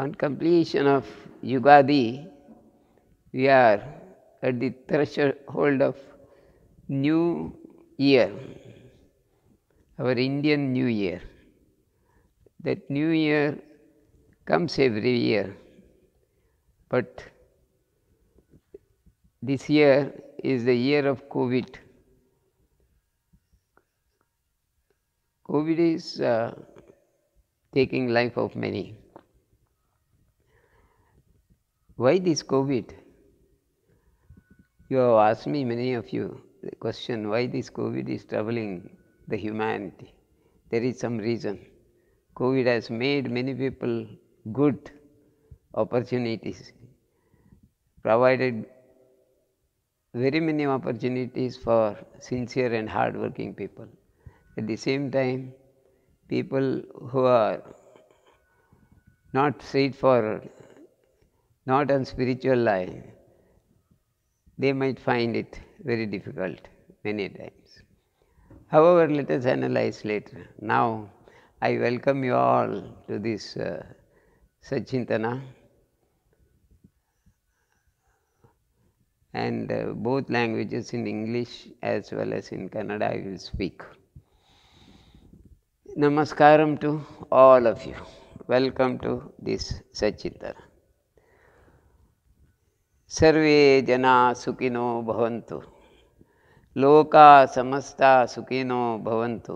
On completion of Yugadi, we are at the threshold of New Year, our Indian New Year. That New Year comes every year, but this year is the year of COVID. COVID is uh, taking life of many. Why this COVID? You have asked me, many of you, the question why this COVID is troubling the humanity. There is some reason. COVID has made many people good opportunities, provided very many opportunities for sincere and hardworking people. At the same time, people who are not fit for not on spiritual life, they might find it very difficult many times. However, let us analyze later. Now, I welcome you all to this uh, Sachintana. And uh, both languages in English as well as in Kannada, I will speak. Namaskaram to all of you. Welcome to this Sachintana. सर्वे जना सुखिनो भवन्तु लोका समस्ता सुखिनो भवन्तु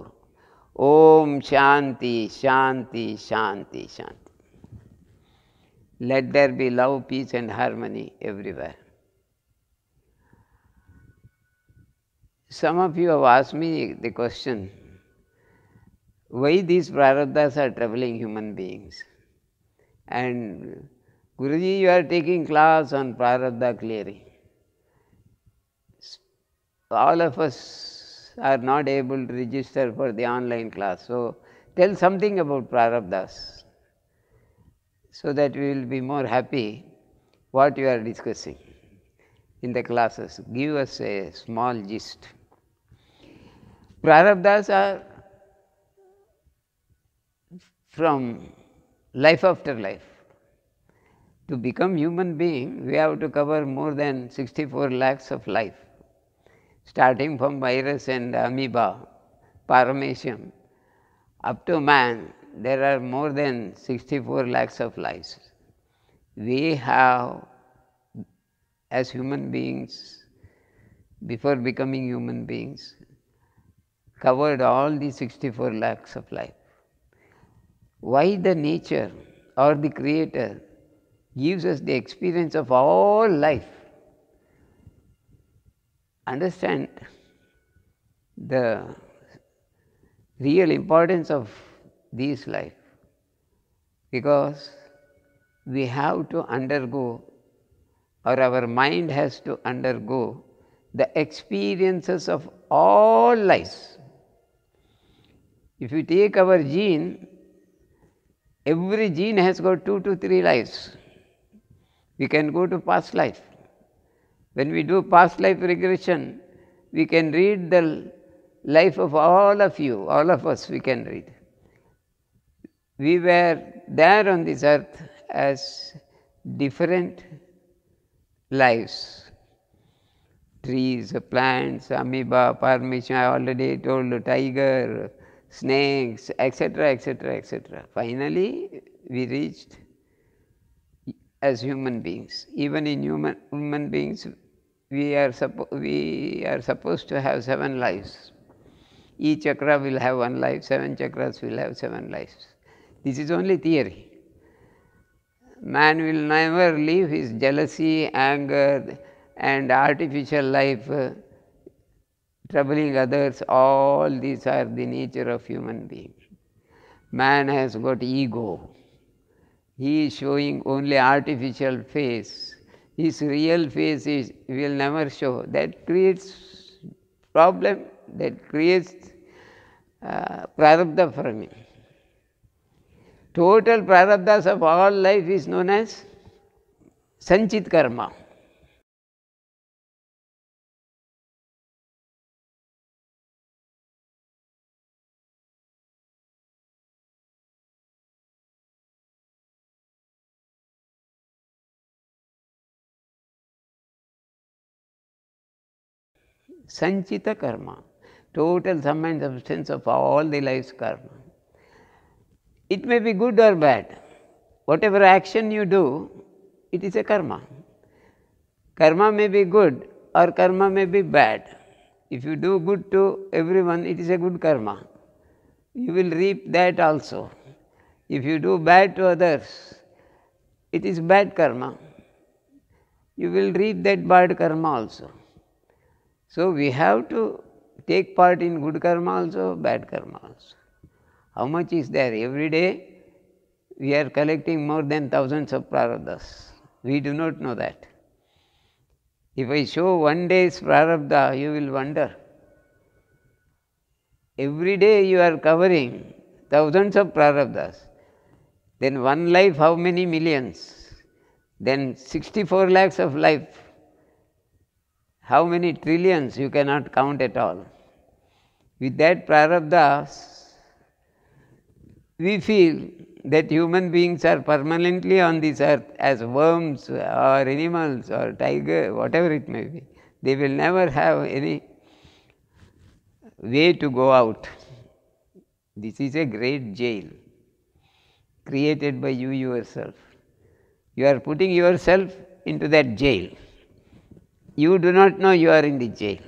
ओम शांति शांति शांति शांति let there be love peace and harmony everywhere some of you have ask me the question वही दीज प्रारब्धास are travelling human beings and Guruji, you are taking class on Prarabdha clearing. All of us are not able to register for the online class. So, tell something about Prarabdhas so that we will be more happy what you are discussing in the classes. Give us a small gist. Prarabdhas are from life after life to become human being, we have to cover more than 64 lakhs of life, starting from virus and amoeba, paramecium, up to man, there are more than 64 lakhs of lives. We have, as human beings, before becoming human beings, covered all the 64 lakhs of life. Why the nature or the creator gives us the experience of all life. Understand the real importance of this life because we have to undergo or our mind has to undergo the experiences of all lives. If you take our gene, every gene has got two to three lives we can go to past life. When we do past life regression, we can read the life of all of you, all of us, we can read. We were there on this earth as different lives trees, plants, amoeba, paramecium, I already told tiger, snakes, etc., etc., etc. Finally, we reached as human beings. Even in human, human beings, we are, we are supposed to have seven lives. Each chakra will have one life, seven chakras will have seven lives. This is only theory. Man will never leave his jealousy, anger, and artificial life uh, troubling others. All these are the nature of human beings. Man has got ego he is showing only artificial face. His real face is, will never show. That creates problem, that creates uh, prarabdha for me. Total prarabdhas of all life is known as sanchit karma. Sanchita karma, total sum and substance of all the life's karma. It may be good or bad. Whatever action you do, it is a karma. Karma may be good or karma may be bad. If you do good to everyone, it is a good karma. You will reap that also. If you do bad to others, it is bad karma. You will reap that bad karma also. So we have to take part in good karma also, bad karma also. How much is there? Every day we are collecting more than thousands of prarabdhas. We do not know that. If I show one day's prarabdha, you will wonder. Every day you are covering thousands of prarabdhas. Then one life, how many millions? Then 64 lakhs of life. How many trillions you cannot count at all. With that prarabdha, we feel that human beings are permanently on this earth as worms or animals or tiger, whatever it may be. They will never have any way to go out. This is a great jail created by you yourself. You are putting yourself into that jail you do not know you are in the jail.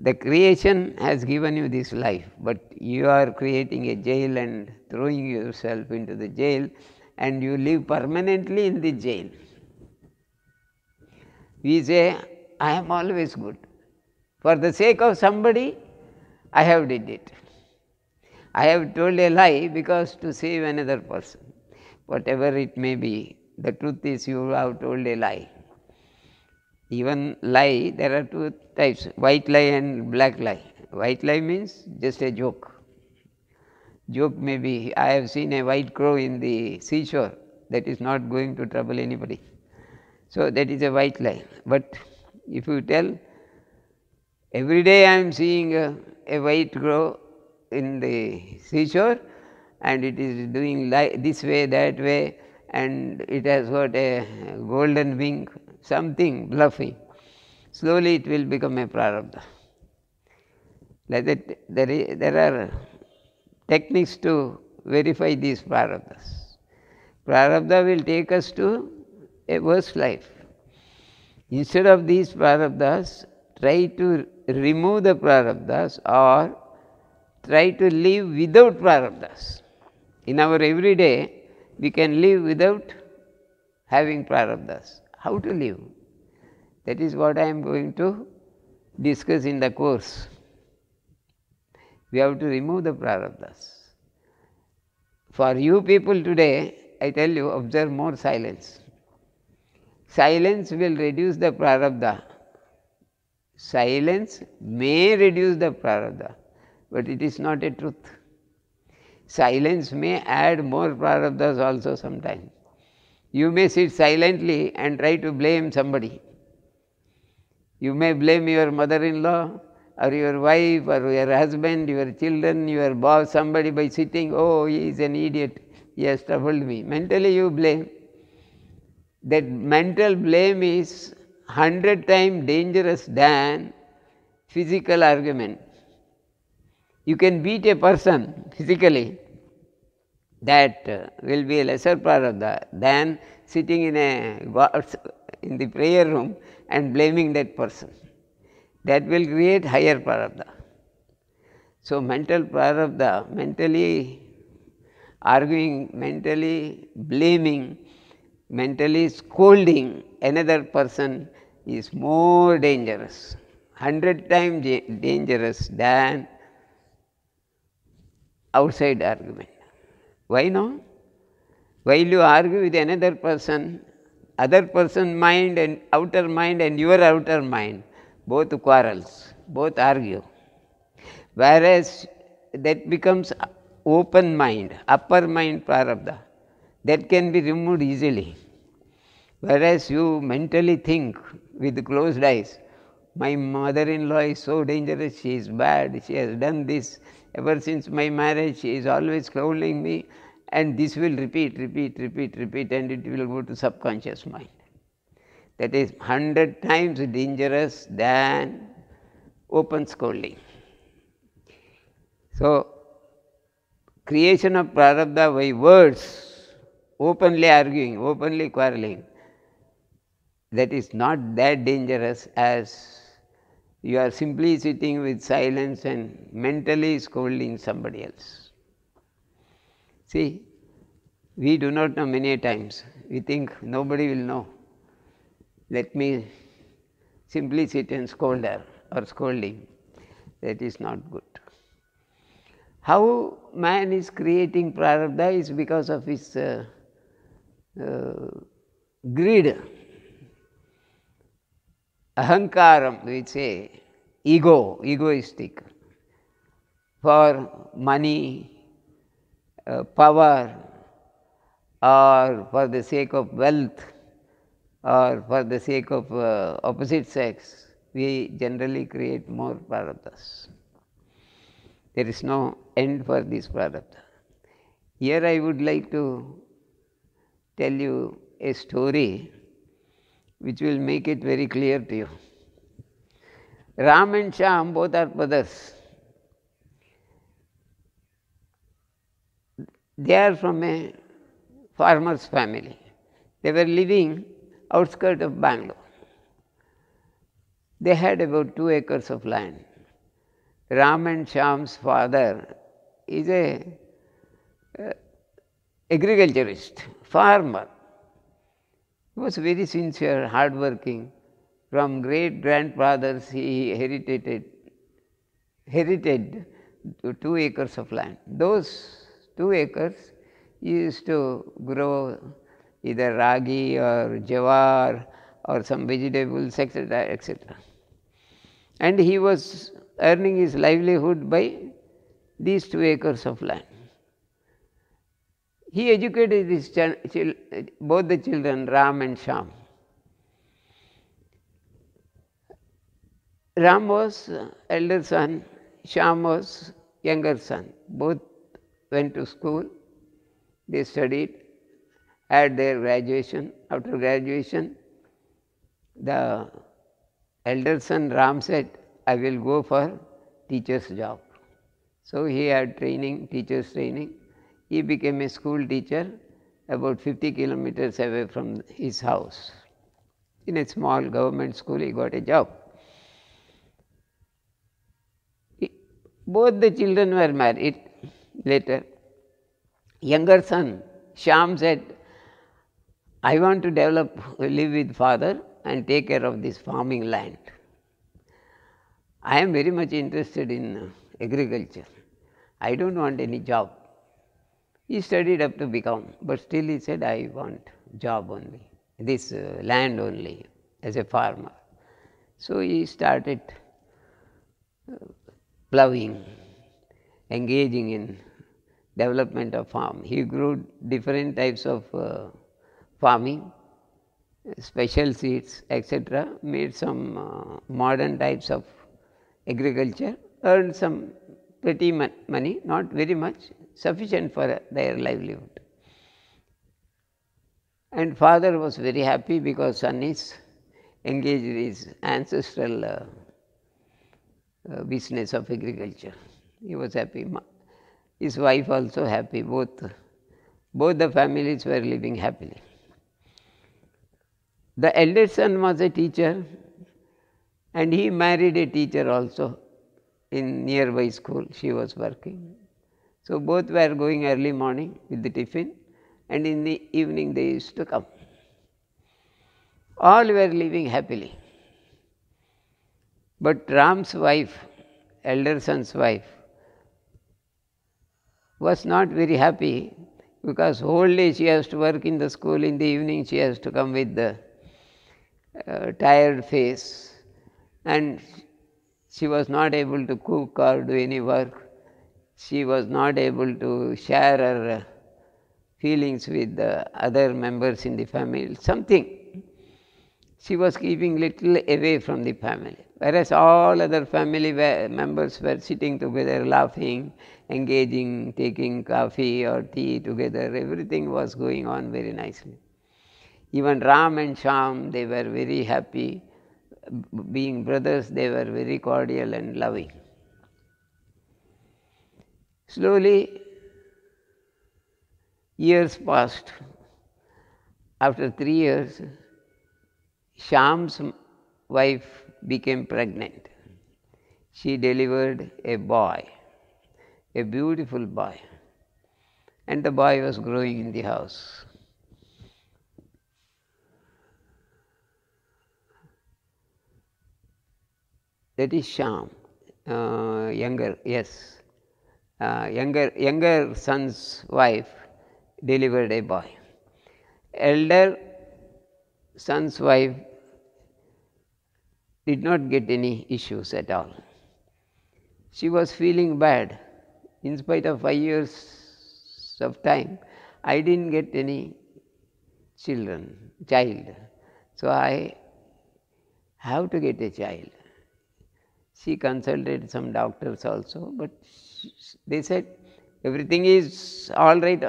The creation has given you this life, but you are creating a jail and throwing yourself into the jail, and you live permanently in the jail. We say, I am always good. For the sake of somebody, I have did it. I have told a lie because to save another person. Whatever it may be, the truth is you have told a lie. Even lie, there are two types, white lie and black lie. White lie means just a joke. Joke may be, I have seen a white crow in the seashore that is not going to trouble anybody. So that is a white lie. But if you tell, every day I am seeing a, a white crow in the seashore and it is doing this way, that way, and it has got a golden wing something bluffing, Slowly it will become a prarabdha. Like that, there, there are techniques to verify these prarabdhas. Prarabdha will take us to a worse life. Instead of these prarabdhas, try to remove the prarabdhas or try to live without prarabdhas. In our everyday, we can live without having prarabdhas how to live. That is what I am going to discuss in the course. We have to remove the prarabdhas. For you people today, I tell you, observe more silence. Silence will reduce the prarabdha. Silence may reduce the prarabdha, but it is not a truth. Silence may add more prarabdhas also sometimes. You may sit silently and try to blame somebody. You may blame your mother in law or your wife or your husband, your children, your boss, somebody by sitting, oh, he is an idiot, he has troubled me. Mentally, you blame. That mental blame is hundred times dangerous than physical argument. You can beat a person physically, that will be a lesser paradha than sitting in a in the prayer room and blaming that person. That will create higher paradha. So mental paradha, mentally arguing, mentally blaming, mentally scolding another person is more dangerous, hundred times dangerous than outside argument. Why not? While you argue with another person, other person mind and outer mind and your outer mind, both quarrels, both argue. Whereas that becomes open mind, upper mind prarabdha. That can be removed easily. Whereas you mentally think with closed eyes, my mother in law is so dangerous, she is bad, she has done this, Ever since my marriage, she is always scolding me, and this will repeat, repeat, repeat, repeat, and it will go to subconscious mind. That is hundred times dangerous than open scolding. So, creation of prarabdha by words, openly arguing, openly quarreling, that is not that dangerous as you are simply sitting with silence and mentally scolding somebody else. See, we do not know many times. We think nobody will know. Let me simply sit and scold her or scold him. That is not good. How man is creating prarabdha is because of his uh, uh, greed ahankaram, we say, ego, egoistic, for money, uh, power, or for the sake of wealth, or for the sake of uh, opposite sex, we generally create more prarabdhas. There is no end for this prarabdha. Here I would like to tell you a story which will make it very clear to you. Ram and Sham both are brothers. They are from a farmer's family. They were living outskirts of Bangalore. They had about two acres of land. Ram and Sham's father is a uh, agriculturist, farmer. He was very sincere, hardworking. From great grandfathers, he inherited, inherited, two acres of land. Those two acres he used to grow either ragi or jawar or some vegetables, etc., etc. And he was earning his livelihood by these two acres of land. He educated his both the children, Ram and Sham. Ram was uh, elder son, Sham was younger son. Both went to school, they studied, had their graduation. After graduation, the elder son Ram said, I will go for teacher's job. So he had training, teacher's training he became a school teacher about 50 kilometers away from his house. In a small government school, he got a job. both the children were married later. Younger son, Sham said, I want to develop, live with father and take care of this farming land. I am very much interested in agriculture. I don't want any job. He studied up to become, but still he said, I want job only, this uh, land only, as a farmer. So he started uh, ploughing, engaging in development of farm. He grew different types of uh, farming, special seeds, etc., made some uh, modern types of agriculture, earned some pretty money, not very much, sufficient for their livelihood. And father was very happy because son is engaged in his ancestral uh, uh, business of agriculture. He was happy. His wife also happy. Both, both the families were living happily. The elder son was a teacher, and he married a teacher also in nearby school. She was working. So, both were going early morning with the tiffin and in the evening they used to come. All were living happily. But Ram's wife, elder son's wife, was not very happy because whole day she has to work in the school, in the evening she has to come with the uh, tired face and she was not able to cook or do any work she was not able to share her uh, feelings with the other members in the family, something. She was keeping little away from the family, whereas all other family members were sitting together, laughing, engaging, taking coffee or tea together. Everything was going on very nicely. Even Ram and Sham, they were very happy. Being brothers, they were very cordial and loving. Slowly, years passed. After three years, Sham's wife became pregnant. She delivered a boy, a beautiful boy. And the boy was growing in the house. That is Sham, uh, younger, yes. Uh, younger, younger son's wife delivered a boy. Elder son's wife did not get any issues at all. She was feeling bad in spite of five years of time. I didn't get any children, child. So I have to get a child. She consulted some doctors also, but they said everything is all right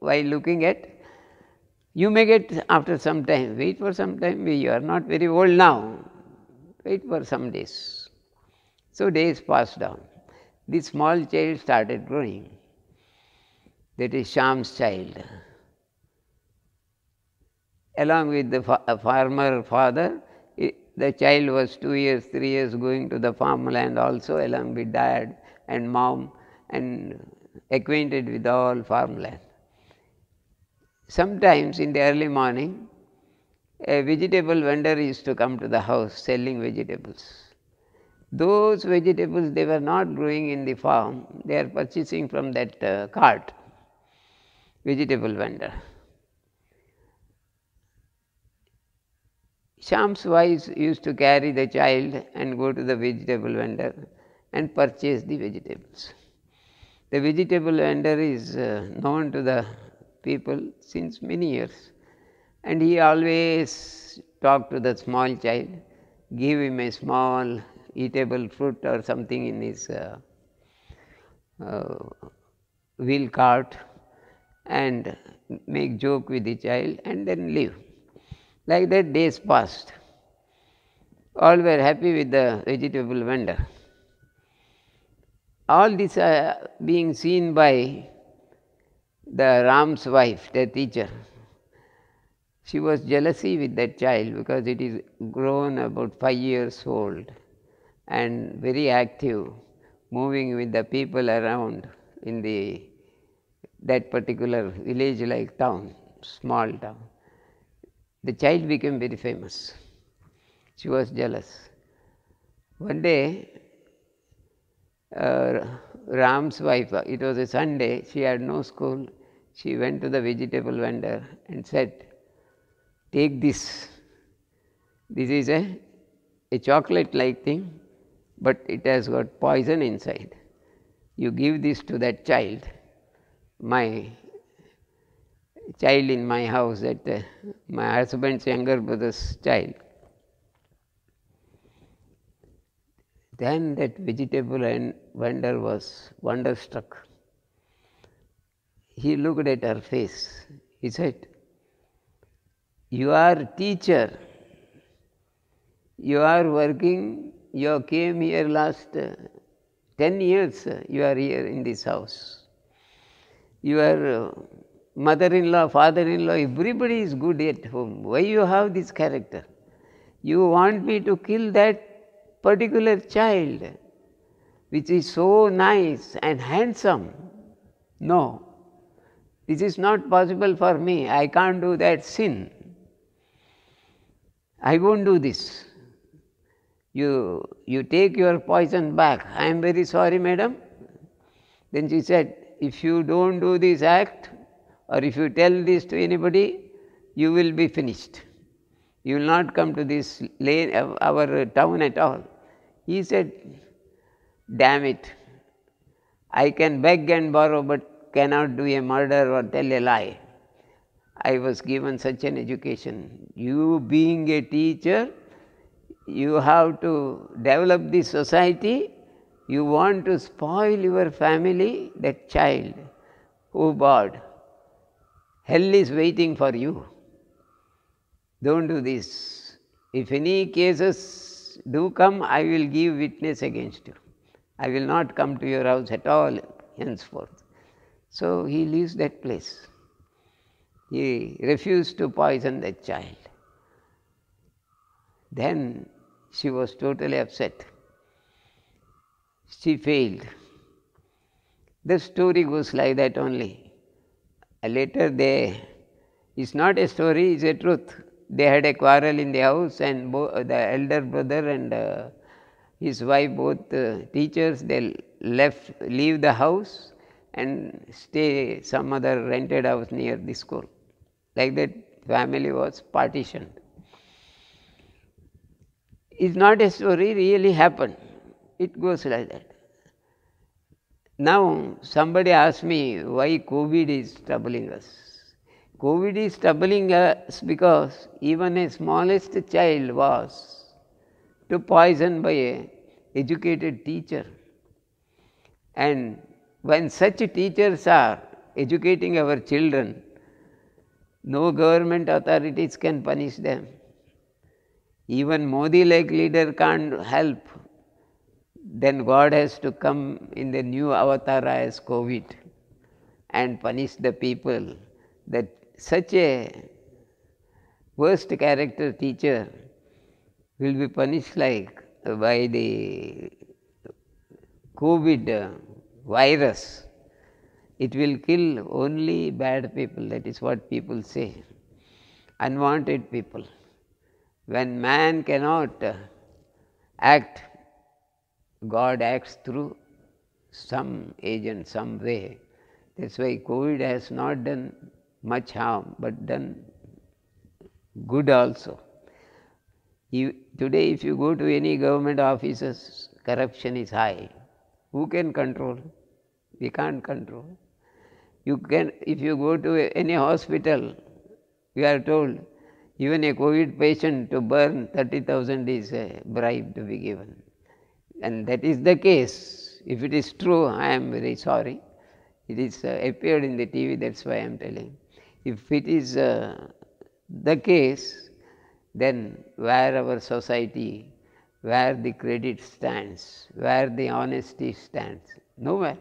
while looking at. You may get after some time, wait for some time, you are not very old now, wait for some days. So days passed on. The small child started growing. That is Sham's child. Along with the fa farmer father, eh, the child was two years, three years going to the farmland also along with dad and mom and acquainted with all farmland. Sometimes in the early morning, a vegetable vendor used to come to the house selling vegetables. Those vegetables they were not growing in the farm, they are purchasing from that uh, cart, vegetable vendor. Sham's wife used to carry the child and go to the vegetable vendor and purchase the vegetables. The vegetable vendor is uh, known to the people since many years and he always talk to the small child, give him a small eatable fruit or something in his uh, uh, wheel cart and make joke with the child and then leave. Like that days passed. All were happy with the vegetable vendor all this are uh, being seen by the Ram's wife, the teacher. She was jealousy with that child because it is grown about five years old and very active, moving with the people around in the that particular village like town, small town. The child became very famous. She was jealous. One day uh, Ram's wife, uh, it was a Sunday, she had no school. She went to the vegetable vendor and said, Take this. This is a, a chocolate like thing, but it has got poison inside. You give this to that child. My child in my house, that uh, my husband's younger brother's child. Then that vegetable and vendor was wonderstruck. He looked at her face. He said, You are teacher. You are working. You came here last uh, 10 years. Uh, you are here in this house. Your uh, mother-in-law, father-in-law, everybody is good at home. Why you have this character? You want me to kill that particular child which is so nice and handsome. No, this is not possible for me. I can't do that sin. I won't do this. You, you take your poison back. I am very sorry, madam. Then she said, If you don't do this act, or if you tell this to anybody, you will be finished. You will not come to this lane, our town at all. He said, damn it, I can beg and borrow but cannot do a murder or tell a lie. I was given such an education. You being a teacher, you have to develop the society. You want to spoil your family, that child. Oh God, hell is waiting for you. Don't do this. If any cases do come, I will give witness against you. I will not come to your house at all henceforth. So he leaves that place. He refused to poison that child. Then she was totally upset. She failed. The story goes like that only. Later, they, it's not a story, it's a truth. They had a quarrel in the house and the elder brother and uh, his wife, both uh, teachers, they left, leave the house and stay some other rented house near the school. Like that family was partitioned. It's not a story, really happened. It goes like that. Now, somebody asked me why COVID is troubling us. COVID is troubling us because even a smallest child was to poison by a educated teacher. And when such teachers are educating our children, no government authorities can punish them. Even Modi like leader can't help. Then God has to come in the new avatar as COVID and punish the people that such a worst character teacher will be punished like by the COVID virus. It will kill only bad people, that is what people say, unwanted people. When man cannot act, God acts through some agent, some way. That's why COVID has not done much harm, but done good also. You, today, if you go to any government offices, corruption is high. Who can control? We can't control. You can, if you go to any hospital, we are told even a COVID patient to burn 30,000 is a bribe to be given. And that is the case. If it is true, I am very sorry. It is uh, appeared in the TV, that's why I am telling. If it is uh, the case, then where our society, where the credit stands, where the honesty stands, nowhere.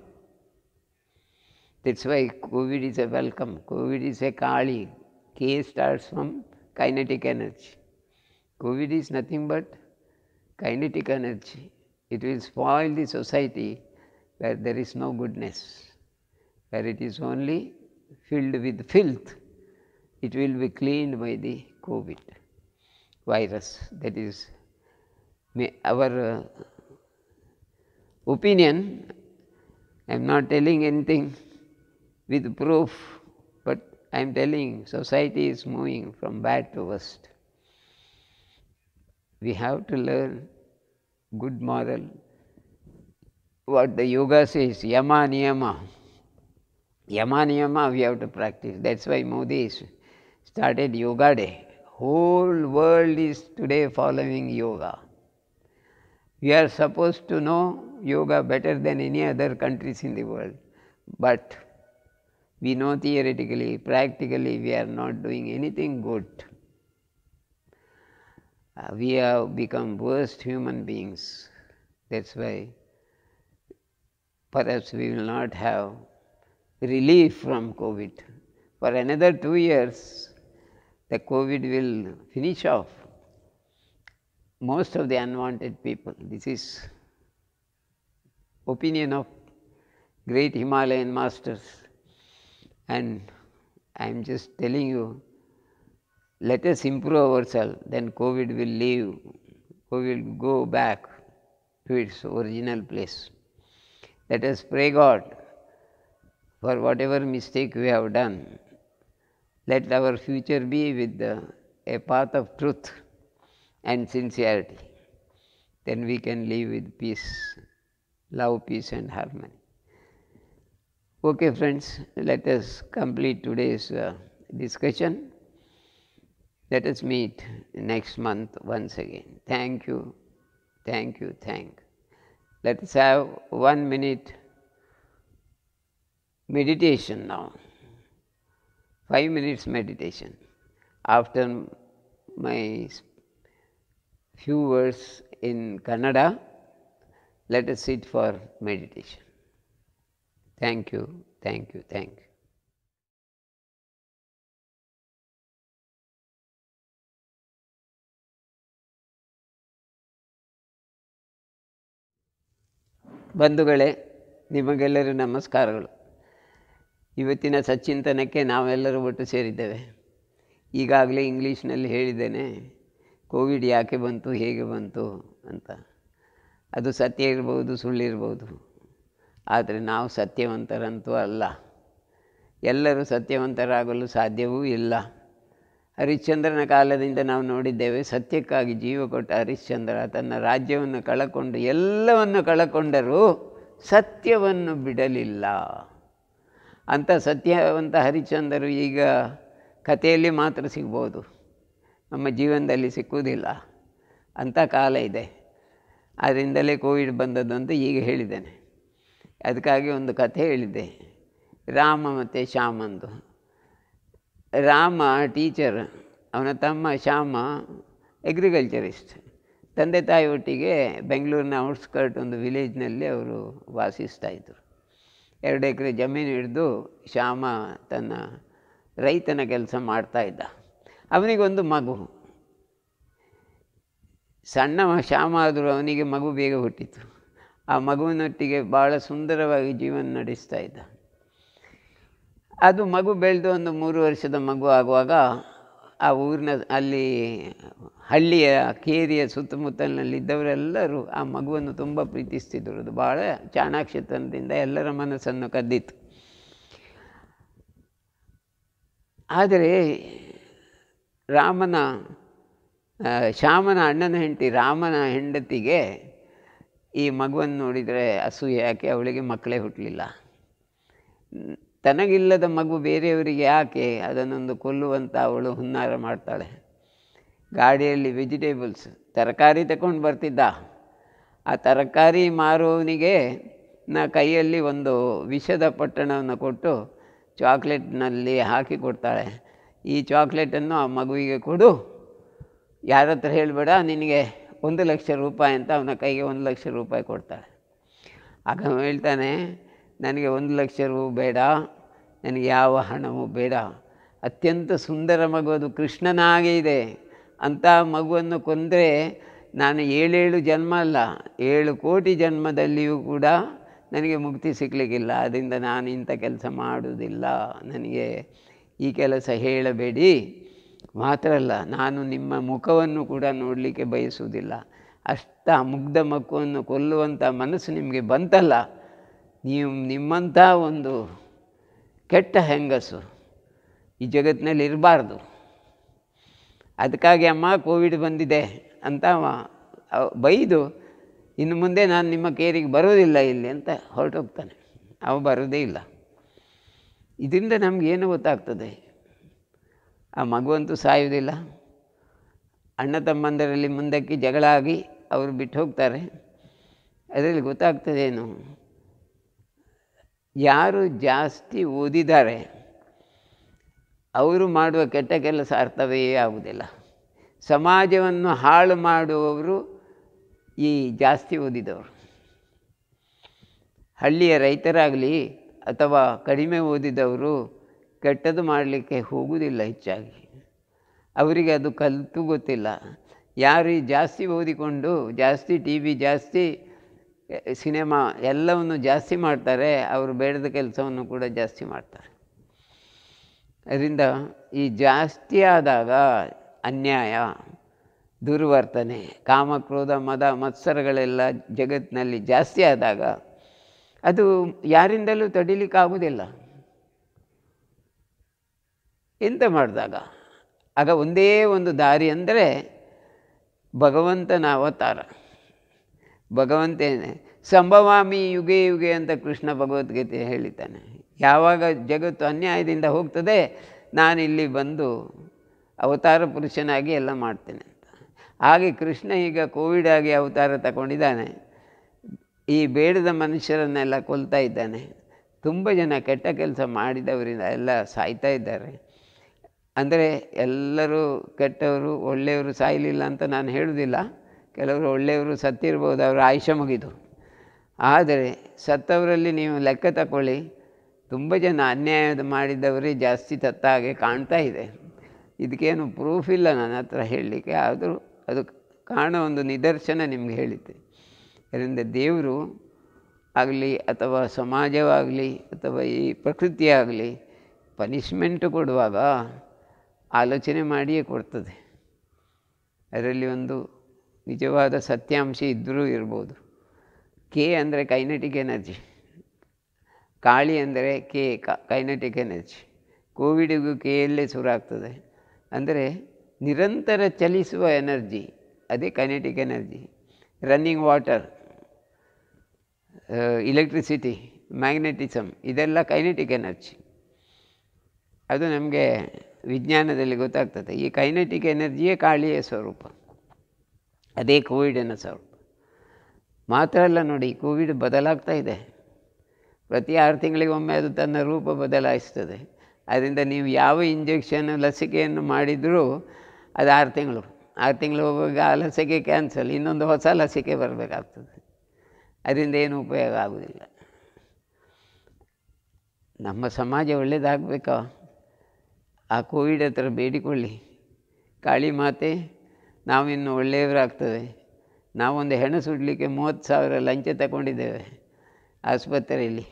That's why COVID is a welcome, COVID is a Kali. K starts from kinetic energy. COVID is nothing but kinetic energy. It will spoil the society where there is no goodness, where it is only filled with filth, it will be cleaned by the COVID virus. That is our uh, opinion. I am not telling anything with proof, but I am telling society is moving from bad to worst. We have to learn good moral. What the yoga says, yama niyama. Yama we have to practice. That's why Modi started Yoga Day. Whole world is today following yoga. We are supposed to know yoga better than any other countries in the world. But we know theoretically, practically we are not doing anything good. Uh, we have become worst human beings. That's why perhaps we will not have relief from COVID. For another two years, the COVID will finish off most of the unwanted people. This is opinion of great Himalayan masters. And I am just telling you, let us improve ourselves, then COVID will leave, COVID will go back to its original place. Let us pray God for whatever mistake we have done. Let our future be with the, a path of truth and sincerity. Then we can live with peace, love, peace, and harmony. Okay, friends, let us complete today's uh, discussion. Let us meet next month once again. Thank you, thank you, thank. Let us have one minute meditation now. Five minutes meditation. After my few words in Kannada, let us sit for meditation. Thank you, thank you, thank you. ಬಂಧುಗಳೇ ನಿಮಗೆಲ್ಲರೂ ನಮಸ್ಕಾರಗಳು ಇವತ್ತಿನ ಸಚ್ಚಿಂತನಕ್ಕೆ ನಾವೆಲ್ಲರೂ ಒಟ್ಟು ಸೇರಿದ್ದೇವೆ ಈಗಾಗಲೇ ಇಂಗ್ಲೀಷ್ನಲ್ಲಿ ಹೇಳಿದ್ದೇನೆ Covid ಯಾಕೆ ಬಂತು ಹೇಗೆ ಬಂತು ಅಂತ ಅದು ಸತ್ಯ ಇರ್ಬೋದು ಸುಳ್ಳಿರ್ಬೋದು ಆದರೆ ನಾವು ಸತ್ಯವಂತರಂತೂ ಅಲ್ಲ ಎಲ್ಲರೂ ಸತ್ಯವಂತರಾಗಲು ಸಾಧ್ಯವೂ ಇಲ್ಲ ಹರಿಶ್ಚಂದ್ರನ ಕಾಲದಿಂದ ನಾವು ನೋಡಿದ್ದೇವೆ ಸತ್ಯಕ್ಕಾಗಿ ಜೀವ ಕೊಟ್ಟ ಹರಿಶ್ಚಂದ್ರ ತನ್ನ ರಾಜ್ಯವನ್ನು ಕಳಕೊಂಡು ಎಲ್ಲವನ್ನು ಕಳಕೊಂಡರೂ ಸತ್ಯವನ್ನು ಬಿಡಲಿಲ್ಲ ಅಂಥ ಸತ್ಯವಂತ ಹರಿಶ್ಚಂದರು ಈಗ ಕಥೆಯಲ್ಲಿ ಮಾತ್ರ ಸಿಗ್ಬೋದು ನಮ್ಮ ಜೀವನದಲ್ಲಿ ಸಿಕ್ಕುವುದಿಲ್ಲ ಅಂಥ ಕಾಲ ಇದೆ ಅದರಿಂದಲೇ ಕೋವಿಡ್ ಬಂದದ್ದು ಅಂತ ಈಗ ಹೇಳಿದ್ದೇನೆ ಅದಕ್ಕಾಗಿ ಒಂದು ಕಥೆ ಹೇಳಿದ್ದೆ ರಾಮ ಮತ್ತು ಶ್ಯಾಮಂದು ರಾಮ ಟೀಚರ್ ಅವನ ತಮ್ಮ ಶ್ಯಾಮ ಎಗ್ರಿಕಲ್ಚರಿಸ್ಟ್ ತಂದೆ ತಾಯಿ ಒಟ್ಟಿಗೆ ಬೆಂಗಳೂರಿನ ಔಟ್ಸ್ಕರ್ಟ್ ಒಂದು ವಿಲೇಜ್ನಲ್ಲಿ ಅವರು ವಾಸಿಸ್ತಾ ಇದ್ದರು ಎರಡು ಎಕರೆ ಜಮೀನು ಹಿಡಿದು ಶ್ಯಾಮ ತನ್ನ ರೈತನ ಕೆಲಸ ಇದ್ದ ಅವನಿಗೊಂದು ಮಗು ಸಣ್ಣ ಶ್ಯಾಮ ಆದರೂ ಅವನಿಗೆ ಮಗು ಬೇಗ ಹುಟ್ಟಿತು ಆ ಮಗುವಿನೊಟ್ಟಿಗೆ ಭಾಳ ಸುಂದರವಾಗಿ ಜೀವನ ನಡೆಸ್ತಾ ಇದ್ದ ಅದು ಮಗು ಬೆಳೆದು ಒಂದು ಮೂರು ವರ್ಷದ ಮಗು ಆಗುವಾಗ ಆ ಊರಿನ ಅಲ್ಲಿ ಹಳ್ಳಿಯ ಕೇರಿಯ ಸುತ್ತಮುತ್ತಲಿನಲ್ಲಿದ್ದವರೆಲ್ಲರೂ ಆ ಮಗುವನ್ನು ತುಂಬ ಪ್ರೀತಿಸ್ತಿದ್ದರು ಅದು ಭಾಳ ಚಾಣಾಕ್ಷತನದಿಂದ ಎಲ್ಲರ ಮನಸ್ಸನ್ನು ಕದ್ದಿತ್ತು ಆದರೆ ರಾಮನ ಶ್ಯಾಮನ ಅಣ್ಣನ ಹೆಂಡತಿ ರಾಮನ ಹೆಂಡತಿಗೆ ಈ ಮಗುವನ್ನು ನೋಡಿದರೆ ಅಸೂಯೆ ಯಾಕೆ ಅವಳಿಗೆ ಮಕ್ಕಳೇ ಹುಟ್ಟಲಿಲ್ಲ ತನಗಿಲ್ಲದ ಮಗು ಬೇರೆಯವರಿಗೆ ಯಾಕೆ ಅದನ್ನೊಂದು ಕೊಲ್ಲುವಂಥ ಅವಳು ಹುನ್ನಾರ ಮಾಡ್ತಾಳೆ ಗಾಡಿಯಲ್ಲಿ ವೆಜಿಟೇಬಲ್ಸ್ ತರಕಾರಿ ತಗೊಂಡು ಬರ್ತಿದ್ದ ಆ ತರಕಾರಿ ಮಾರುವವನಿಗೆ ನಾ ಕೈಯಲ್ಲಿ ಒಂದು ವಿಷದ ಪಟ್ಟಣವನ್ನು ಕೊಟ್ಟು ಚಾಕ್ಲೇಟ್ನಲ್ಲಿ ಹಾಕಿ ಕೊಡ್ತಾಳೆ ಈ ಚಾಕ್ಲೇಟನ್ನು ಆ ಮಗುವಿಗೆ ಕೊಡು ಯಾರ ಹತ್ರ ಹೇಳಬೇಡ ನಿನಗೆ ಒಂದು ಲಕ್ಷ ರೂಪಾಯಿ ಅಂತ ಅವನ ಕೈಗೆ ಒಂದು ಲಕ್ಷ ರೂಪಾಯಿ ಕೊಡ್ತಾಳೆ ಆಗ ಹೇಳ್ತಾನೆ ನನಗೆ ಒಂದು ಲಕ್ಷ ರೂ ಬೇಡ ನನಗೆ ಯಾವ ಹಣವೂ ಬೇಡ ಅತ್ಯಂತ ಸುಂದರ ಮಗು ಅದು ಕೃಷ್ಣನಾಗೇ ಇದೆ ಅಂಥ ಮಗುವನ್ನು ಕೊಂದರೆ ನಾನು ಏಳೇಳು ಜನ್ಮ ಅಲ್ಲ ಏಳು ಕೋಟಿ ಜನ್ಮದಲ್ಲಿಯೂ ಕೂಡ ನನಗೆ ಮುಕ್ತಿ ಸಿಗಲಿಕ್ಕಿಲ್ಲ ಅದರಿಂದ ನಾನು ಇಂಥ ಕೆಲಸ ಮಾಡುವುದಿಲ್ಲ ನನಗೆ ಈ ಕೆಲಸ ಹೇಳಬೇಡಿ ಮಾತ್ರ ಅಲ್ಲ ನಾನು ನಿಮ್ಮ ಮುಖವನ್ನು ಕೂಡ ನೋಡಲಿಕ್ಕೆ ಬಯಸುವುದಿಲ್ಲ ಅಷ್ಟ ಮುಗ್ಧ ಮಗುವನ್ನು ಕೊಲ್ಲುವಂಥ ಮನಸ್ಸು ನಿಮಗೆ ಬಂತಲ್ಲ ನೀವು ನಿಮ್ಮಂಥ ಒಂದು ಕೆಟ್ಟ ಹೆಂಗಸು ಈ ಜಗತ್ತಿನಲ್ಲಿ ಇರಬಾರ್ದು ಅದಕ್ಕಾಗಿ ಅಮ್ಮ ಕೋವಿಡ್ ಬಂದಿದೆ ಅಂತ ಬೈದು ಇನ್ನು ಮುಂದೆ ನಾನು ನಿಮ್ಮ ಕೇರಿಗೆ ಬರೋದಿಲ್ಲ ಇಲ್ಲಿ ಅಂತ ಹೊರಟೋಗ್ತಾನೆ ಅವ ಬರೋದೇ ಇಲ್ಲ ಇದರಿಂದ ನಮಗೇನು ಗೊತ್ತಾಗ್ತದೆ ಆ ಮಗುವಂತೂ ಸಾಯೋದಿಲ್ಲ ಅಣ್ಣ ತಮ್ಮಂದರಲ್ಲಿ ಮುಂದಕ್ಕೆ ಜಗಳಾಗಿ ಅವರು ಬಿಟ್ಟು ಹೋಗ್ತಾರೆ ಅದರಲ್ಲಿ ಗೊತ್ತಾಗ್ತದೇನು ಯಾರು ಜಾಸ್ತಿ ಓದಿದ್ದಾರೆ ಅವರು ಮಾಡುವ ಕೆಟ್ಟ ಕೆಲಸ ಅರ್ಥವೇ ಆಗುವುದಿಲ್ಲ ಸಮಾಜವನ್ನು ಹಾಳು ಮಾಡುವವರು ಈ ಜಾಸ್ತಿ ಓದಿದವರು ಹಳ್ಳಿಯ ರೈತರಾಗಲಿ ಅಥವಾ ಕಡಿಮೆ ಓದಿದವರು ಕೆಟ್ಟದ್ದು ಮಾಡಲಿಕ್ಕೆ ಹೋಗುವುದಿಲ್ಲ ಹೆಚ್ಚಾಗಿ ಅವರಿಗೆ ಅದು ಕಲಿತು ಗೊತ್ತಿಲ್ಲ ಯಾರು ಜಾಸ್ತಿ ಓದಿಕೊಂಡು ಜಾಸ್ತಿ ಟಿ ವಿ ಜಾಸ್ತಿ ಸಿನಿಮಾ ಎಲ್ಲವನ್ನು ಜಾಸ್ತಿ ಮಾಡ್ತಾರೆ ಅವರು ಬೇಡದ ಕೆಲಸವನ್ನು ಕೂಡ ಜಾಸ್ತಿ ಮಾಡ್ತಾರೆ ಅದರಿಂದ ಈ ಜಾಸ್ತಿ ಆದಾಗ ಅನ್ಯಾಯ ದುರ್ವರ್ತನೆ ಕಾಮಕ್ರೋಧ ಮದ ಮತ್ಸರಗಳೆಲ್ಲ ಜಗತ್ತಿನಲ್ಲಿ ಜಾಸ್ತಿ ಆದಾಗ ಅದು ಯಾರಿಂದಲೂ ತಡಿಲಿಕ್ಕಾಗೋದಿಲ್ಲ ಎಂತ ಮಾಡಿದಾಗ ಆಗ ಒಂದೇ ಒಂದು ದಾರಿ ಅಂದರೆ ಭಗವಂತನ ಅವತಾರ ಭಗವಂತೇನೆ ಸಂಭವಾಮಿ ಯುಗೆ ಯುಗೆ ಅಂತ ಕೃಷ್ಣ ಭಗವದ್ಗೀತೆ ಹೇಳಿದ್ದಾನೆ ಯಾವಾಗ ಜಗತ್ತು ಅನ್ಯಾಯದಿಂದ ಹೋಗ್ತದೆ ನಾನಿಲ್ಲಿ ಇಲ್ಲಿ ಬಂದು ಅವತಾರ ಪುರುಷನಾಗಿ ಎಲ್ಲ ಮಾಡ್ತೇನೆ ಅಂತ ಹಾಗೆ ಕೃಷ್ಣ ಈಗ ಕೋವಿಡ್ ಆಗಿ ಅವತಾರ ತಗೊಂಡಿದ್ದಾನೆ ಈ ಬೇಡದ ಮನುಷ್ಯರನ್ನೆಲ್ಲ ಕೊಲ್ತಾ ಇದ್ದಾನೆ ತುಂಬ ಜನ ಕೆಟ್ಟ ಕೆಲಸ ಮಾಡಿದವರಿಂದ ಎಲ್ಲ ಸಾಯ್ತಾ ಇದ್ದಾರೆ ಅಂದರೆ ಎಲ್ಲರೂ ಕೆಟ್ಟವರು ಒಳ್ಳೆಯವರು ಸಾಯಲಿಲ್ಲ ಅಂತ ನಾನು ಹೇಳುವುದಿಲ್ಲ ಕೆಲವರು ಒಳ್ಳೆಯವರು ಸತ್ತಿರ್ಬೋದು ಅವರ ಆಯುಷ್ಯ ಮುಗಿದು ಆದರೆ ಸತ್ತವರಲ್ಲಿ ನೀವು ಲೆಕ್ಕ ತಗೊಳ್ಳಿ ತುಂಬ ಜನ ಅನ್ಯಾಯ ಮಾಡಿದವರೇ ಜಾಸ್ತಿ ತತ್ತಾಗೆ ಹಾಗೆ ಕಾಣ್ತಾ ಇದೆ ಇದಕ್ಕೇನು ಪ್ರೂಫ್ ಇಲ್ಲ ನನ್ನ ಹತ್ರ ಹೇಳಲಿಕ್ಕೆ ಆದರೂ ಅದು ಕಾಣೋ ಒಂದು ನಿದರ್ಶನ ನಿಮ್ಗೆ ಹೇಳಿದ್ದೆ ಅದರಿಂದ ದೇವರು ಆಗಲಿ ಅಥವಾ ಸಮಾಜವಾಗಲಿ ಅಥವಾ ಈ ಪ್ರಕೃತಿಯಾಗಲಿ ಪನಿಷ್ಮೆಂಟ್ ಕೊಡುವಾಗ ಆಲೋಚನೆ ಮಾಡಿಯೇ ಕೊಡ್ತದೆ ಅದರಲ್ಲಿ ಒಂದು ನಿಜವಾದ ಸತ್ಯಾಂಶ ಇದ್ದರೂ ಇರ್ಬೋದು ಕೆ ಅಂದರೆ ಕೈನೆಟಿಕ್ ಎನರ್ಜಿ ಕಾಳಿ ಅಂದರೆ ಕೆ ಕೈನೆಟಿಕ್ ಎನರ್ಜಿ ಕೋವಿಡಿಗೂ ಕೆಯಲ್ಲೇ ಶುರು ಆಗ್ತದೆ ಅಂದರೆ ನಿರಂತರ ಚಲಿಸುವ ಎನರ್ಜಿ ಅದೇ kinetic energy running water electricity magnetism ಇದೆಲ್ಲ ಕೈನೆಟಿಕ್ ಎನರ್ಜಿ ಅದು ನಮಗೆ ವಿಜ್ಞಾನದಲ್ಲಿ ಗೊತ್ತಾಗ್ತದೆ ಈ ಕೈನೆಟಿಕ್ ಎನರ್ಜಿಯೇ ಕಾಳಿಯ ಸ್ವರೂಪ ಅದೇ ಅನ್ನೋ ಸ್ವಲ್ಪ ಮಾತ್ರ ಅಲ್ಲ ನೋಡಿ ಕೋವಿಡ್ ಬದಲಾಗ್ತಾ ಇದೆ ಪ್ರತಿ ಆರು ತಿಂಗಳಿಗೊಮ್ಮೆ ಅದು ತನ್ನ ರೂಪ ಬದಲಾಯಿಸ್ತದೆ ಅದರಿಂದ ನೀವು ಯಾವ ಇಂಜೆಕ್ಷನ್ ಲಸಿಕೆಯನ್ನು ಮಾಡಿದರೂ ಅದು ಆರು ತಿಂಗಳು ಆರು ತಿಂಗಳು ಹೋಗುವಾಗ ಆ ಲಸಿಕೆ ಕ್ಯಾನ್ಸಲ್ ಇನ್ನೊಂದು ಹೊಸ ಲಸಿಕೆ ಬರಬೇಕಾಗ್ತದೆ ಅದರಿಂದ ಏನು ಉಪಯೋಗ ಆಗುವುದಿಲ್ಲ ನಮ್ಮ ಸಮಾಜ ಒಳ್ಳೆಯದಾಗಬೇಕಾ ಆ ಕೋವಿಡ್ ಹತ್ರ ಬೇಡಿಕೊಳ್ಳಿ ಕಾಳಿ ಮಾತೆ ನಾವಿನ್ನು ಒಳ್ಳೆಯವರಾಗ್ತೇವೆ ನಾವೊಂದು ಹೆಣ ಸುಡಲಿಕ್ಕೆ ಮೂವತ್ತು ಸಾವಿರ ಲಂಚ ತಗೊಂಡಿದ್ದೇವೆ ಆಸ್ಪತ್ರೆಯಲ್ಲಿ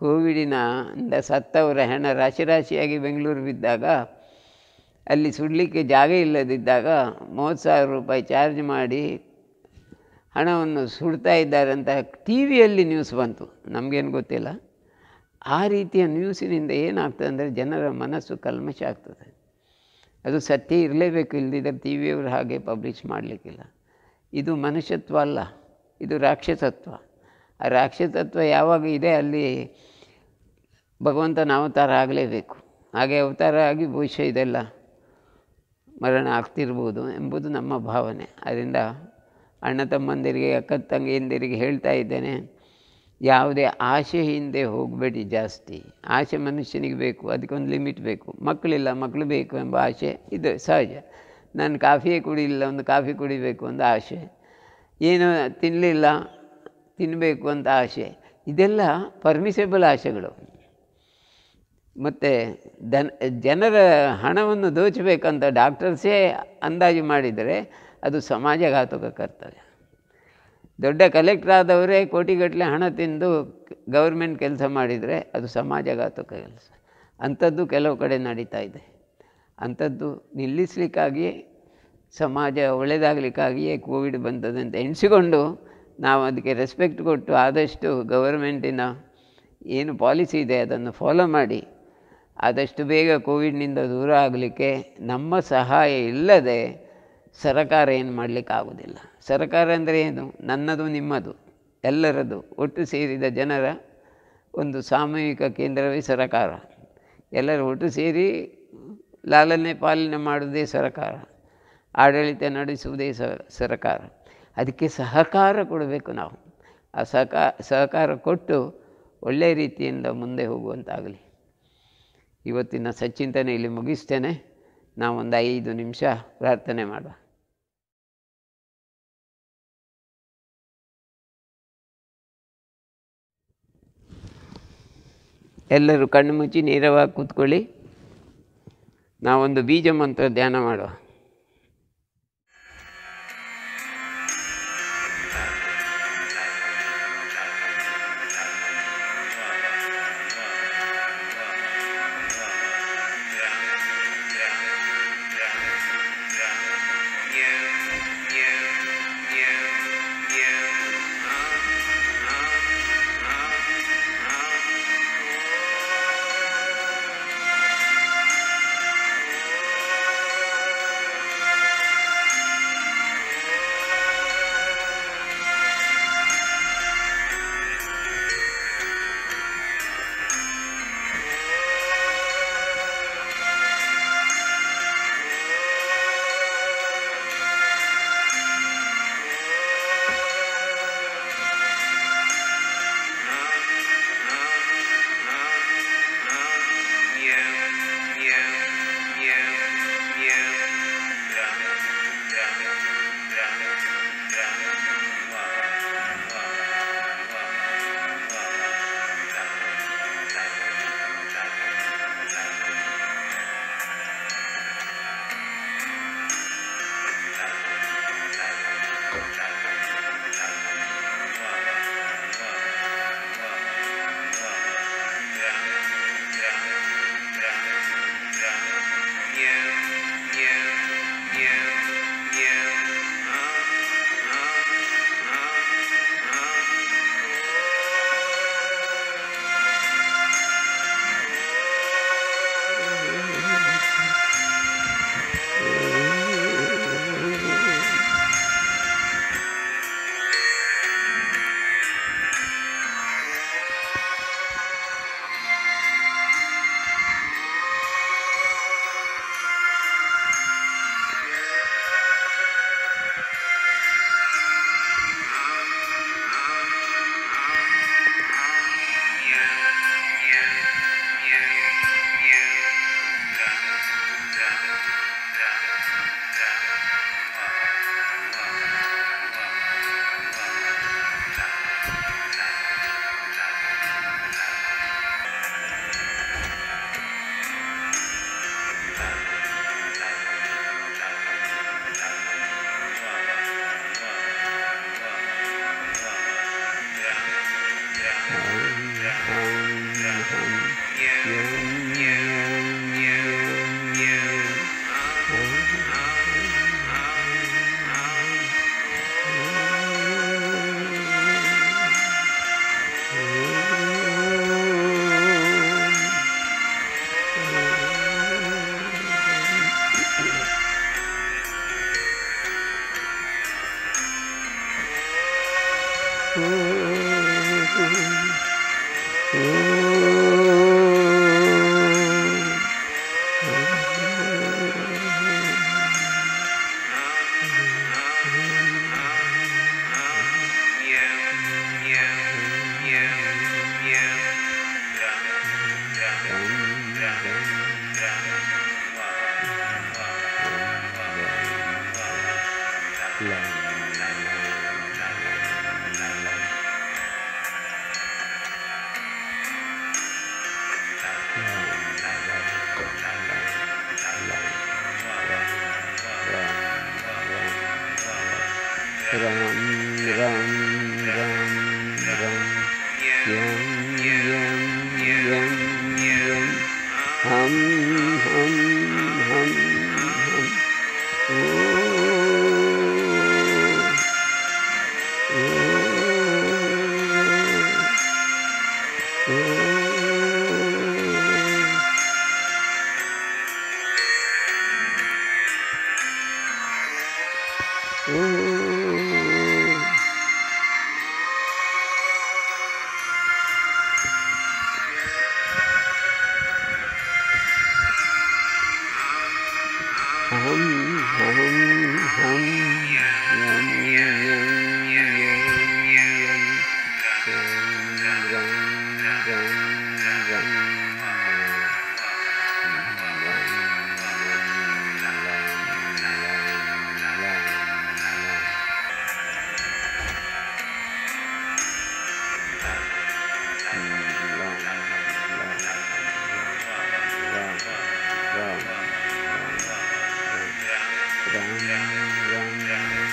ಕೋವಿಡಿನಿಂದ ಸತ್ತವರ ಹೆಣ ರಾಶಿ ರಾಶಿಯಾಗಿ ಬೆಂಗಳೂರು ಬಿದ್ದಾಗ ಅಲ್ಲಿ ಸುಡಲಿಕ್ಕೆ ಜಾಗ ಇಲ್ಲದಿದ್ದಾಗ ಮೂವತ್ತು ಸಾವಿರ ರೂಪಾಯಿ ಚಾರ್ಜ್ ಮಾಡಿ ಹಣವನ್ನು ಸುಡ್ತಾ ಇದ್ದಾರೆ ಅಂತ ಟಿ ವಿಯಲ್ಲಿ ನ್ಯೂಸ್ ಬಂತು ನಮಗೇನು ಗೊತ್ತಿಲ್ಲ ಆ ರೀತಿಯ ನ್ಯೂಸಿನಿಂದ ಏನಾಗ್ತದೆ ಅಂದರೆ ಜನರ ಮನಸ್ಸು ಕಲ್ಮಶ ಆಗ್ತದೆ ಅದು ಸತ್ಯ ಇರಲೇಬೇಕು ಇಲ್ಲದಿದ್ದರೆ ಟಿ ವಿಯವರು ಹಾಗೆ ಪಬ್ಲಿಷ್ ಮಾಡಲಿಕ್ಕಿಲ್ಲ ಇದು ಮನುಷ್ಯತ್ವ ಅಲ್ಲ ಇದು ರಾಕ್ಷಸತ್ವ ಆ ರಾಕ್ಷಸತ್ವ ಯಾವಾಗ ಇದೆ ಅಲ್ಲಿ ಭಗವಂತನ ಅವತಾರ ಆಗಲೇಬೇಕು ಹಾಗೆ ಅವತಾರ ಆಗಿ ಭವಿಷ್ಯ ಇದೆಲ್ಲ ಮರಣ ಆಗ್ತಿರ್ಬೋದು ಎಂಬುದು ನಮ್ಮ ಭಾವನೆ ಅದರಿಂದ ಅಣ್ಣ ತಮ್ಮಂದಿರಿಗೆ ಅಕ್ಕ ತಂಗಿಯಂದಿರಿಗೆ ಹೇಳ್ತಾ ಇದ್ದೇನೆ ಯಾವುದೇ ಆಸೆ ಹಿಂದೆ ಹೋಗಬೇಡಿ ಜಾಸ್ತಿ ಆಸೆ ಮನುಷ್ಯನಿಗೆ ಬೇಕು ಅದಕ್ಕೊಂದು ಲಿಮಿಟ್ ಬೇಕು ಮಕ್ಕಳಿಲ್ಲ ಮಕ್ಕಳು ಬೇಕು ಎಂಬ ಆಸೆ ಇದು ಸಹಜ ನಾನು ಕಾಫಿಯೇ ಕುಡಿಲಿಲ್ಲ ಒಂದು ಕಾಫಿ ಕುಡಿಬೇಕು ಒಂದು ಆಸೆ ಏನು ತಿನ್ನಲಿಲ್ಲ ತಿನ್ನಬೇಕು ಅಂತ ಆಸೆ ಇದೆಲ್ಲ ಪರ್ಮಿಸೇಬಲ್ ಆಸೆಗಳು ಮತ್ತು ದನ ಜನರ ಹಣವನ್ನು ದೋಚಬೇಕಂತ ಡಾಕ್ಟರ್ಸೇ ಅಂದಾಜು ಮಾಡಿದರೆ ಅದು ಸಮಾಜಘಾತಕ ಕರ್ತವ್ಯ ದೊಡ್ಡ ಕಲೆಕ್ಟರ್ ಆದವರೇ ಕೋಟಿಗಟ್ಟಲೆ ಹಣ ತಿಂದು ಗೌರ್ಮೆಂಟ್ ಕೆಲಸ ಮಾಡಿದರೆ ಅದು ಸಮಾಜಘಾತಕ ಕೆಲಸ ಅಂಥದ್ದು ಕೆಲವು ಕಡೆ ನಡೀತಾ ಇದೆ ಅಂಥದ್ದು ನಿಲ್ಲಿಸಲಿಕ್ಕಾಗಿಯೇ ಸಮಾಜ ಒಳ್ಳೆಯದಾಗಲಿಕ್ಕಾಗಿಯೇ ಕೋವಿಡ್ ಬಂತದೆ ಅಂತ ಎಣಿಸಿಕೊಂಡು ನಾವು ಅದಕ್ಕೆ ರೆಸ್ಪೆಕ್ಟ್ ಕೊಟ್ಟು ಆದಷ್ಟು ಗೌರ್ಮೆಂಟಿನ ಏನು ಪಾಲಿಸಿ ಇದೆ ಅದನ್ನು ಫಾಲೋ ಮಾಡಿ ಆದಷ್ಟು ಬೇಗ ಕೋವಿಡ್ನಿಂದ ದೂರ ಆಗಲಿಕ್ಕೆ ನಮ್ಮ ಸಹಾಯ ಇಲ್ಲದೆ ಸರಕಾರ ಏನು ಮಾಡಲಿಕ್ಕಾಗೋದಿಲ್ಲ ಸರಕಾರ ಅಂದರೆ ಏನು ನನ್ನದು ನಿಮ್ಮದು ಎಲ್ಲರದು ಒಟ್ಟು ಸೇರಿದ ಜನರ ಒಂದು ಸಾಮೂಹಿಕ ಕೇಂದ್ರವೇ ಸರಕಾರ ಎಲ್ಲರೂ ಒಟ್ಟು ಸೇರಿ ಲಾಲನೆ ಪಾಲನೆ ಮಾಡುವುದೇ ಸರಕಾರ ಆಡಳಿತ ನಡೆಸುವುದೇ ಸರಕಾರ ಅದಕ್ಕೆ ಸಹಕಾರ ಕೊಡಬೇಕು ನಾವು ಆ ಸಹಕಾರ ಸಹಕಾರ ಕೊಟ್ಟು ಒಳ್ಳೆಯ ರೀತಿಯಿಂದ ಮುಂದೆ ಹೋಗುವಂತಾಗಲಿ ಇವತ್ತಿನ ಇಲ್ಲಿ ಮುಗಿಸ್ತೇನೆ ನಾವೊಂದು ಐದು ನಿಮಿಷ ಪ್ರಾರ್ಥನೆ ಮಾಡುವ ಎಲ್ಲರೂ ಕಣ್ಣು ಮುಚ್ಚಿ ನೇರವಾಗಿ ಕೂತ್ಕೊಳ್ಳಿ ನಾವೊಂದು ಬೀಜ ಮಂತ್ರ ಧ್ಯಾನ ಮಾಡುವ এবং Ram Ram Ram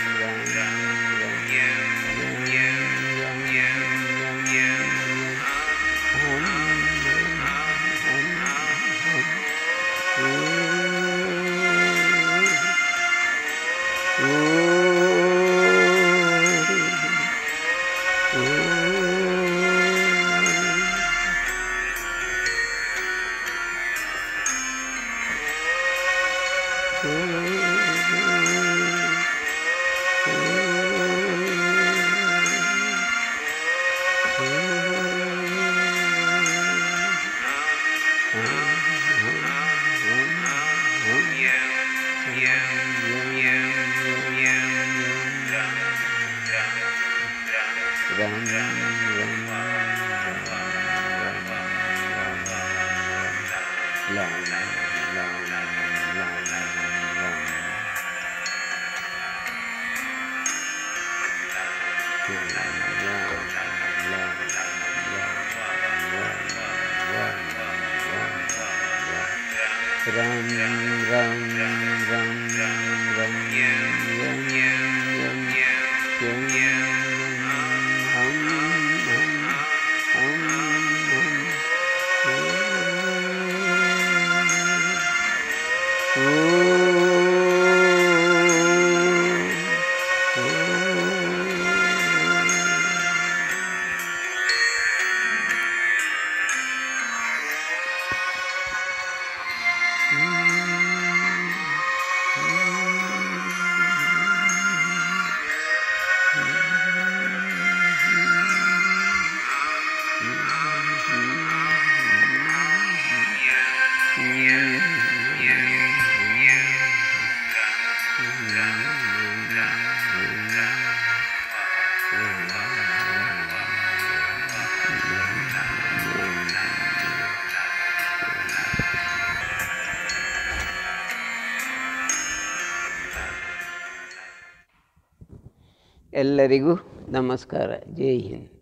ಎಲ್ಲರಿಗೂ ನಮಸ್ಕಾರ ಜೈ ಹಿಂದ್